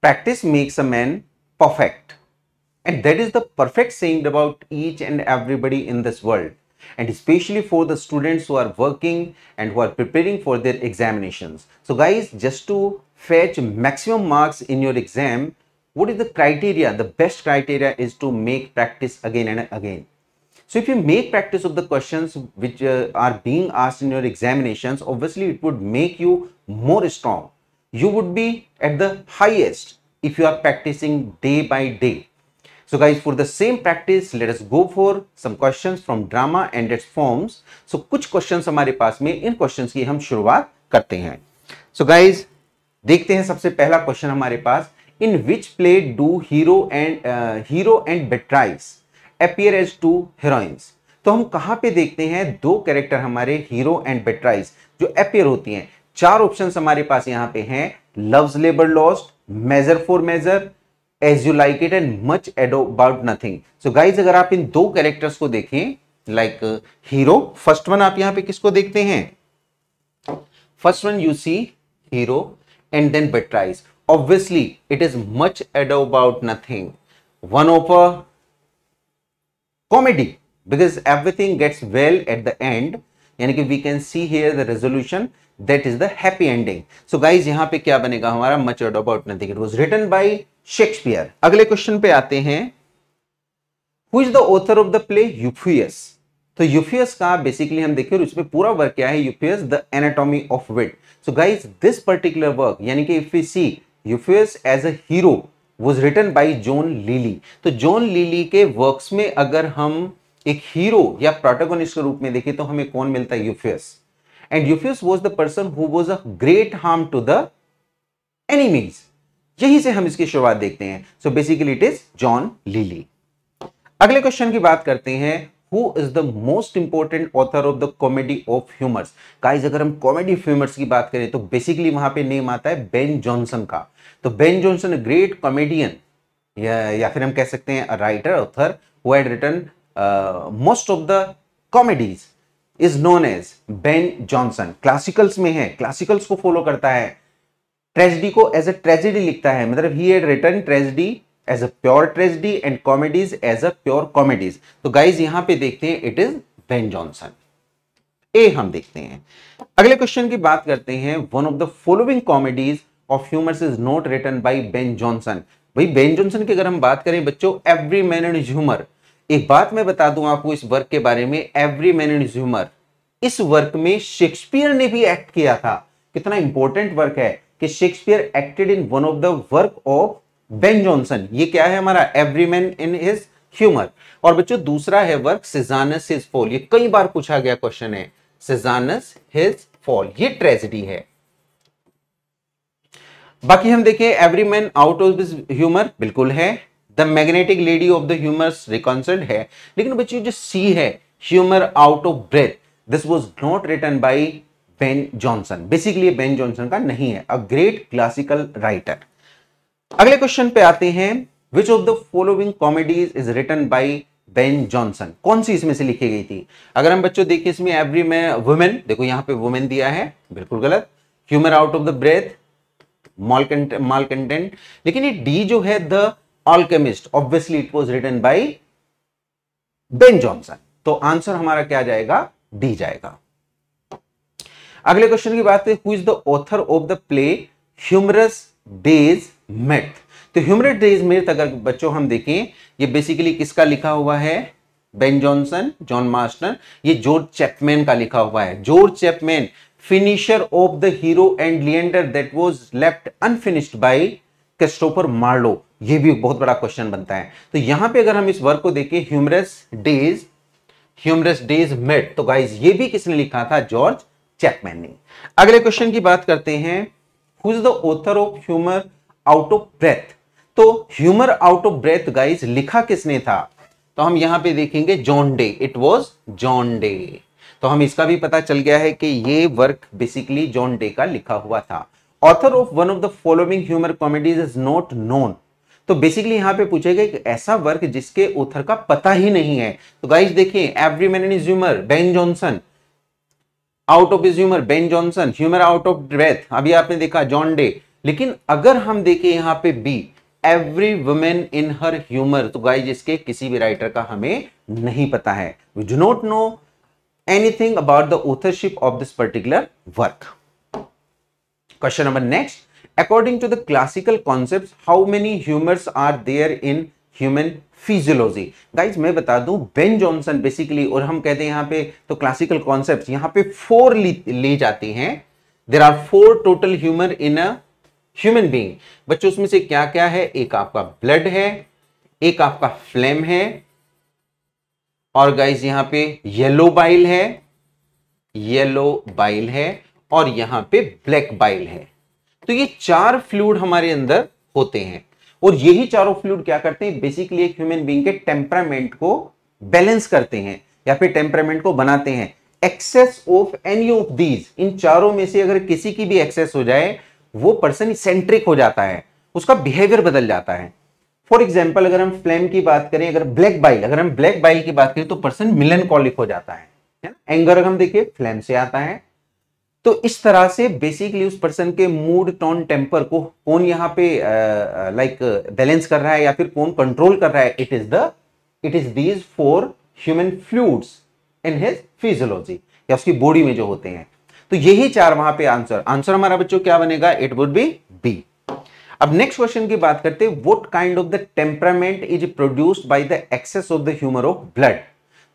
practice makes a man perfect. And that is the perfect saying about each and everybody in this world and especially for the students who are working and who are preparing for their examinations. So guys, just to fetch maximum marks in your exam, what is the criteria? The best criteria is to make practice again and again. So if you make practice of the questions which uh, are being asked in your examinations, obviously it would make you more strong you would be at the highest if you are practicing day by day. So guys, for the same practice, let us go for some questions from drama and its forms. So kuch questions hamare paas mein in questions ki hum shuruaat karte hain So guys, dekhte hain sabse pehla question hamare paas In which play do hero and uh, hero and betrays appear as two heroines? तो हम कहां पे देखते हैं दो character हमारे hero and बेट्राइज जो appear होती हैं चार ऑप्शन हमारे पास यहां पे हैं loves labour lost measure for measure as you like it and much ado about nothing so guys अगर आप इन दो कैरेक्टर्स को देखें लाइक हीरो फर्स्ट वन आप यहां पे किसको देखते हैं first one you see Hero and then Beatrice obviously it is much ado about nothing one of a comedy because everything gets well at the end यानी कि we can see here the resolution that is the happy ending so guys यहां पे क्या बनेगा हमारा much ado about nothing it was written by Shakespeare अगले question पे आते हैं who is the author of the play यूफियस तो यूफियस का बेसिकली हम देखें उसमें पूरा वर्क क्या है Euphues the anatomy of wit so guys this particular work यानी कि if you see Euphues as a hero was written by John Lyly तो जोन लीली के वर्क्स में अगर हम एक हीरो या प्रोटोगोनिस्ट के रूप में देखे तो हमें कौन मिलता है Euphues and Euphues was the person who was a great harm to the enemies यही से हम इसकी शुरुआत देखते हैं so basically it is John Lyly अगले क्वेश्चन की बात करते हैं who is the most important author of the comedy of humours guys अगर हम कॉमेडी ह्यूमर्स की बात करें तो बेसिकली वहां पे नेम आता है बेन जॉनसन का तो बेन जॉनसन ग्रेट कॉमेडियन या, या फिर हम कह सकते हैं writer author who had written most of the comedies is known as Ben Jonson classicals में है क्लासिकल्स को फॉलो करता है ट्रेजिडी को एज अ ट्रेजिडी लिखता है मतलब he had written tragedy as a pure tragedy and comedies as a pure comedies तो गाइज यहां पे देखते हैं it is Ben Jonson A हम देखते हैं अगले क्वेश्चन की बात करते हैं one of the following comedies of humours is not written by Ben Jonson भाई बेन जॉनसन की अगर हम बात करें बच्चों एवरी मैन एंड ह्यूमर एक बात मैं बता दूं आपको इस वर्क के बारे में एवरी मैन एंड ज्यूमर इस वर्क में शेक्सपियर ने भी एक्ट किया था कितना इंपॉर्टेंट वर्क है कि Shakespeare acted in one of the work of Ben Jonson ये क्या है हमारा every man in his humour और बच्चों दूसरा है वर्क सिजानस हिज फॉल ये कई बार पूछा गया क्वेश्चन है सिजानस हिज फॉल ये ट्रेजिडी है बाकी हम देखें every man out of this humour बिल्कुल है the magnetic lady of the humour reconciled है लेकिन बच्चों जो सी है humour out of breath this was not written by Ben Jonson basically Ben Jonson का नहीं है अ ग्रेट क्लासिकल राइटर अगले क्वेश्चन पे आते हैं which of the following comedies is written by Ben Johnson कौन सी इसमें से लिखी गई थी अगर हम बच्चों देखें इसमें एवरी में वुमेन देखो यहां पे वुमेन दिया है बिल्कुल गलत humour out of the breath malcontent लेकिन ये डी जो है the alchemist obviously it was written by Ben Jonson तो आंसर हमारा क्या जाएगा डी जाएगा अगले क्वेश्चन की बात who is the author of the play humorous days mirth तो ह्यूमरस डेज मेथ अगर बच्चों हम देखें ये बेसिकली किसका लिखा हुआ है बेन जॉनसन जॉन मास्टर ये जोर्ज चैपमैन का लिखा हुआ है George Chapman finisher of the Hero and Leander that was left unfinished by Christopher Marlowe ये भी बहुत बड़ा क्वेश्चन बनता है तो यहां पे अगर हम इस वर्क को देखें humorous days humorous days mirth तो गाइज ये भी किसने लिखा था जॉर्ज चैपमैन ने अगले क्वेश्चन की बात करते हैं who is the author of humour out of breath तो humour out of breath guys लिखा किसने था तो हम यहां पे देखेंगे John Day it was John Day तो हम इसका भी पता चल गया है कि ये वर्क बेसिकली जॉन डे का लिखा हुआ था author of one of the following humour comedies is not known तो बेसिकली यहां पे पूछेगा एक ऐसा वर्क जिसके ऑथर का पता ही नहीं है तो गाइज देखिए every man is humour Ben Jonson out of is humour Ben Jonson humour out of breath अभी आपने देखा जॉन डे लेकिन अगर हम देखें यहां पे B every women in her humour तो गाइज इसके किसी भी राइटर का हमें नहीं पता है we do not know anything about the authorship of this particular work question number next according to the classical concept how many humours are there in human physiology guys मैं बता दूं बेन जॉनसन बेसिकली और हम कहते हैं यहां पे तो क्लासिकल कॉन्सेप्ट यहां पे फोर ली, ली जाती हैं there are four total humour in a human being बच्चों उसमें से क्या क्या है एक आपका ब्लड है एक आपका फ्लेम है और गाइज यहाँ पे येलो बाइल है येलो बाइल है और यहां पे ब्लैक बाइल है तो ये चार फ्लूड हमारे अंदर होते हैं और यही चारों फ्लूड क्या करते हैं बेसिकली एक ह्यूमन बींग के टेम्परामेंट को बैलेंस करते हैं या फिर टेम्परामेंट को बनाते हैं excess of any of these इन चारों में से अगर किसी की भी एक्सेस हो जाए वो पर्सन सेंट्रिक हो जाता है उसका बिहेवियर बदल जाता है फॉर एग्जाम्पल अगर हम फ्लेम की बात करें अगर ब्लैक बाइल अगर हम ब्लैक बाइल की बात करें तो पर्सन मिलन हो जाता है एंगर अगर हम देखिए फ्लेम से आता है तो इस तरह से बेसिकली उस पर्सन के मूड टोन टेम्पर को कौन यहाँ पे लाइक बैलेंस कर रहा है या फिर कौन कंट्रोल कर रहा है it is the it is these four human fluids in his physiology या उसकी बॉडी में जो होते हैं तो यही चार वहां पे आंसर आंसर हमारा बच्चों क्या बनेगा इट वुड बी बी अब नेक्स्ट क्वेश्चन की बात करते हैं what kind of the temperament is produced by the excess of the humour of blood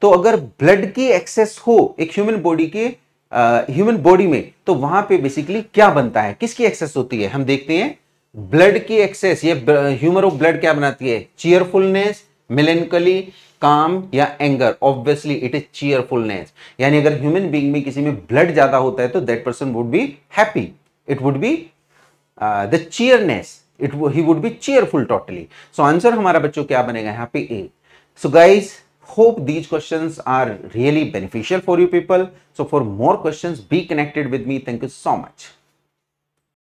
तो अगर ब्लड की एक्सेस हो एक ह्यूमन बॉडी की ह्यूमन बॉडी में तो वहां पे बेसिकली क्या बनता है किसकी एक्सेस होती है हम देखते हैं ब्लड की एक्सेस ये ह्यूमर ऑफ ब्लड क्या बनाती है चीयरफुलनेस मिलेनकली काम या anger obviously it is cheerfulness यानी अगर ह्यूमन बींग में किसी में ब्लड ज्यादा होता है तो that person would be happy it would be the cheerness it he would be cheerful totally so answer हमारा बच्चों क्या बनेगा यहाँ पे A so guys Hope these questions are really beneficial for you people. So for more questions, be connected with me. Thank you so much.